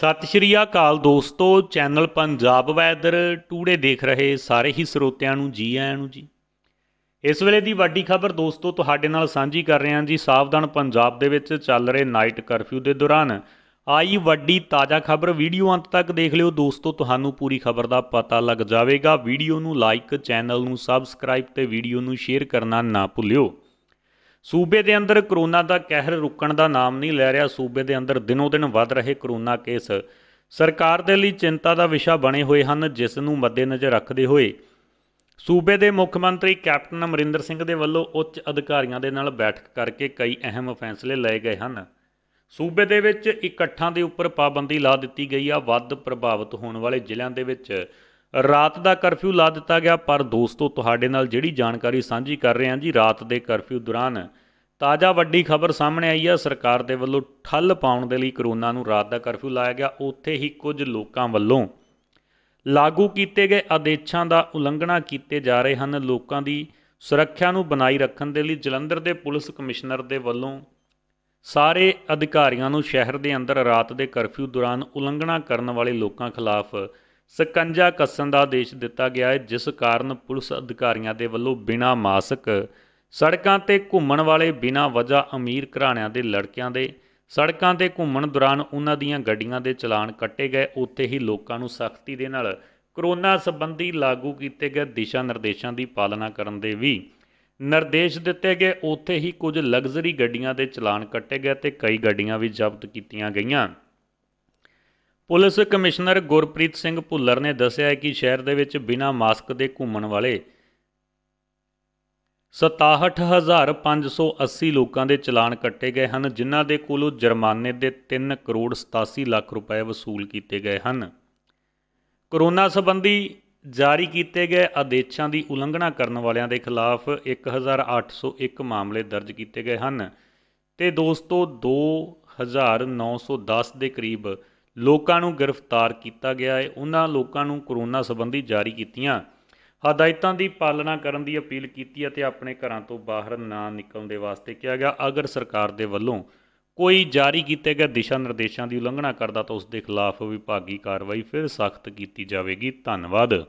ਸਤਿ ਸ਼੍ਰੀ ਅਕਾਲ ਦੋਸਤੋ channel Punjab weather today ਦੇਖ ਰਹੇ ਸਾਰੇ ਹੀ ਸਰੋਤਿਆਂ ਨੂੰ ਜੀ ਆਇਆਂ ਨੂੰ ਜੀ ਇਸ ਵੇਲੇ ਦੀ ਵੱਡੀ ਖਬਰ ਦੋਸਤੋ ਤੁਹਾਡੇ ਨਾਲ ਸਾਂਝੀ ਕਰ ਰਹੇ ਹਾਂ ਜੀ ਸਾਵਧਾਨ ਪੰਜਾਬ ਦੇ ਵਿੱਚ ਚੱਲ ਰਹੇ ਨਾਈਟ ਕਰਫਿਊ ਦੇ ਦੌਰਾਨ ਆਈ ਵੱਡੀ ਤਾਜ਼ਾ ਖਬਰ ਵੀਡੀਓ ਅੰਤ ਤੱਕ ਦੇਖ ਲਿਓ ਦੋਸਤੋ ਤੁਹਾਨੂੰ ਪੂਰੀ ਖਬਰ ਦਾ ਪਤਾ ਲੱਗ ਜਾਵੇਗਾ ਵੀਡੀਓ ਨੂੰ ਲਾਈਕ ਚੈਨਲ ਨੂੰ ਸਬਸਕ੍ਰਾਈਬ ਤੇ ਵੀਡੀਓ ਨੂੰ ਸ਼ੇਅਰ ਕਰਨਾ ਨਾ ਭੁੱਲਿਓ ਸੂਬੇ ਦੇ ਅੰਦਰ ਕਰੋਨਾ ਦਾ ਕਹਿਰ ਰੁਕਣ ਦਾ ਨਾਮ ਨਹੀਂ ਲੈ ਰਿਹਾ ਸੂਬੇ ਦੇ ਅੰਦਰ ਦਿਨੋ ਦਿਨ ਵੱਧ ਰਹੇ ਕਰੋਨਾ ਕੇਸ ਸਰਕਾਰ ਦੇ ਲਈ ਚਿੰਤਾ ਦਾ ਵਿਸ਼ਾ ਬਣੇ ਹੋਏ ਹਨ ਜਿਸ ਨੂੰ ਮੱਦੇਨਜ਼ਰ ਰੱਖਦੇ ਹੋਏ ਸੂਬੇ ਦੇ ਮੁੱਖ ਮੰਤਰੀ ਕੈਪਟਨ ਅਮਰਿੰਦਰ ਸਿੰਘ ਦੇ ਵੱਲੋਂ ਉੱਚ ਅਧਿਕਾਰੀਆਂ ਦੇ ਨਾਲ ਬੈਠਕ ਕਰਕੇ ਕਈ ਅਹਿਮ ਫੈਸਲੇ ਲਏ ਗਏ ਹਨ ਸੂਬੇ ਦੇ ਵਿੱਚ ਇਕੱਠਾਂ ਦੇ ਉੱਪਰ ਪਾਬੰਦੀ ਲਾ ਦਿੱਤੀ ਗਈ ਆ ਵੱਧ ਪ੍ਰਭਾਵਿਤ ਹੋਣ ਵਾਲੇ ਜ਼ਿਲ੍ਹਿਆਂ ਦੇ ਵਿੱਚ ਰਾਤ ਦਾ ਕਰਫਿਊ ਲਾ ਦਿੱਤਾ ਗਿਆ ਪਰ ਦੋਸਤੋ ਤੁਹਾਡੇ ਨਾਲ ਜਿਹੜੀ ਜਾਣਕਾਰੀ ਸਾਂਝੀ ਕਰ ਰਹੇ ਹਾਂ ਜੀ ਰਾਤ ਦੇ ਕਰਫਿਊ ਦੌਰਾਨ ਤਾਜ਼ਾ ਵੱਡੀ ਖਬਰ ਸਾਹਮਣੇ ਆਈ ਹੈ ਸਰਕਾਰ ਦੇ ਵੱਲੋਂ ਠੱਲ ਪਾਉਣ ਦੇ ਲਈ ਕਰੋਨਾ ਨੂੰ ਰਾਤ ਦਾ ਕਰਫਿਊ ਲਾਇਆ ਗਿਆ ਉੱਥੇ ਹੀ ਕੁਝ ਲੋਕਾਂ ਵੱਲੋਂ ਲਾਗੂ ਕੀਤੇ ਗਏ ਆਦੇਸ਼ਾਂ ਦਾ ਉਲੰਘਣਾ ਕੀਤੇ ਜਾ ਰਹੇ ਹਨ ਲੋਕਾਂ ਦੀ ਸੁਰੱਖਿਆ ਨੂੰ ਬਣਾਈ ਰੱਖਣ ਦੇ ਲਈ ਜਲੰਧਰ ਦੇ ਪੁਲਿਸ ਕਮਿਸ਼ਨਰ ਦੇ ਵੱਲੋਂ ਸਾਰੇ ਅਧਿਕਾਰੀਆਂ ਨੂੰ ਸ਼ਹਿਰ ਦੇ ਅੰਦਰ ਰਾਤ ਦੇ ਕਰਫਿਊ ਦੌਰਾਨ ਉਲੰਘਣਾ ਕਰਨ ਵਾਲੇ ਲੋਕਾਂ ਖਿਲਾਫ ਸਕੰਜਾ ਕੱਸਣ ਦਾ ਆਦੇਸ਼ ਦਿੱਤਾ ਗਿਆ ਹੈ ਜਿਸ ਕਾਰਨ ਪੁਲਿਸ ਅਧਿਕਾਰੀਆਂ ਦੇ ਵੱਲੋਂ ਬਿਨਾਂ ਮਾਸਕ ਸੜਕਾਂ ਤੇ ਘੁੰਮਣ ਵਾਲੇ ਬਿਨਾਂ ਵਜ੍ਹਾ ਅਮੀਰ ਘਰਾਣਿਆਂ ਦੇ ਲੜਕਿਆਂ ਦੇ ਸੜਕਾਂ ਤੇ ਘੁੰਮਣ ਦੌਰਾਨ ਉਹਨਾਂ ਦੀਆਂ ਗੱਡੀਆਂ ਦੇ ਚਲਾਨ ਕੱਟੇ ਗਏ ਉੱਥੇ ਹੀ ਲੋਕਾਂ ਨੂੰ ਸਖਤੀ ਦੇ ਨਾਲ ਕਰੋਨਾ ਸੰਬੰਧੀ ਲਾਗੂ ਕੀਤੇ ਗਏ ਦਿਸ਼ਾ ਨਿਰਦੇਸ਼ਾਂ ਦੀ ਪਾਲਣਾ ਕਰਨ ਦੇ ਵੀ ਨਿਰਦੇਸ਼ ਦਿੱਤੇ ਗਏ ਉੱਥੇ ਹੀ ਕੁਝ ਲਗਜ਼ਰੀ ਗੱਡੀਆਂ ਦੇ ਚਲਾਨ ਕੱਟੇ ਗਏ ਤੇ ਕਈ ਗੱਡੀਆਂ ਵੀ ਜ਼ਬਤ ਕੀਤੀਆਂ ਗਈਆਂ ਪੁਲਿਸ ਕਮਿਸ਼ਨਰ ਗੁਰਪ੍ਰੀਤ ਸਿੰਘ ਭੁੱਲਰ ਨੇ ਦੱਸਿਆ ਕਿ ਸ਼ਹਿਰ ਦੇ ਵਿੱਚ ਬਿਨਾਂ ਮਾਸਕ ਦੇ ਘੁੰਮਣ ਵਾਲੇ 67580 ਲੋਕਾਂ ਦੇ ਚਲਾਨ ਕੱਟੇ ਗਏ ਹਨ ਜਿਨ੍ਹਾਂ ਦੇ ਕੋਲੋਂ ਜੁਰਮਾਨੇ ਦੇ 3 ਕਰੋੜ 87 ਲੱਖ ਰੁਪਏ ਵਸੂਲ ਕੀਤੇ ਗਏ ਹਨ ਕੋਰੋਨਾ ਸੰਬੰਧੀ ਜਾਰੀ ਕੀਤੇ ਗਏ ਆਦੇਸ਼ਾਂ ਦੀ ਉਲੰਘਣਾ ਕਰਨ ਵਾਲਿਆਂ ਦੇ ਖਿਲਾਫ 1801 ਮਾਮਲੇ ਦਰਜ ਕੀਤੇ ਗਏ ਹਨ ਤੇ ਦੋਸਤੋ 2910 ਦੇ ਕਰੀਬ ਲੋਕਾਂ ਨੂੰ ਗ੍ਰਿਫਤਾਰ ਕੀਤਾ ਗਿਆ ਹੈ ਉਹਨਾਂ ਲੋਕਾਂ ਨੂੰ ਕਰੋਨਾ ਸੰਬੰਧੀ ਜਾਰੀ ਕੀਤੀਆਂ ਹਦਾਇਤਾਂ ਦੀ ਪਾਲਣਾ ਕਰਨ ਦੀ ਅਪੀਲ ਕੀਤੀ ਅਤੇ ਆਪਣੇ ਘਰਾਂ ਤੋਂ ਬਾਹਰ ਨਾ ਨਿਕਲਣ ਦੇ ਵਾਸਤੇ ਕਿਹਾ ਗਿਆ ਅਗਰ ਸਰਕਾਰ ਦੇ ਵੱਲੋਂ ਕੋਈ ਜਾਰੀ ਕੀਤੇ ਗਏ ਦਿਸ਼ਾ ਨਿਰਦੇਸ਼ਾਂ ਦੀ ਉਲੰਘਣਾ ਕਰਦਾ ਤਾਂ ਉਸ ਦੇ ਖਿਲਾਫ ਵਿਭਾਗੀ ਕਾਰਵਾਈ ਫਿਰ ਸਖਤ ਕੀਤੀ ਜਾਵੇਗੀ ਧੰਨਵਾਦ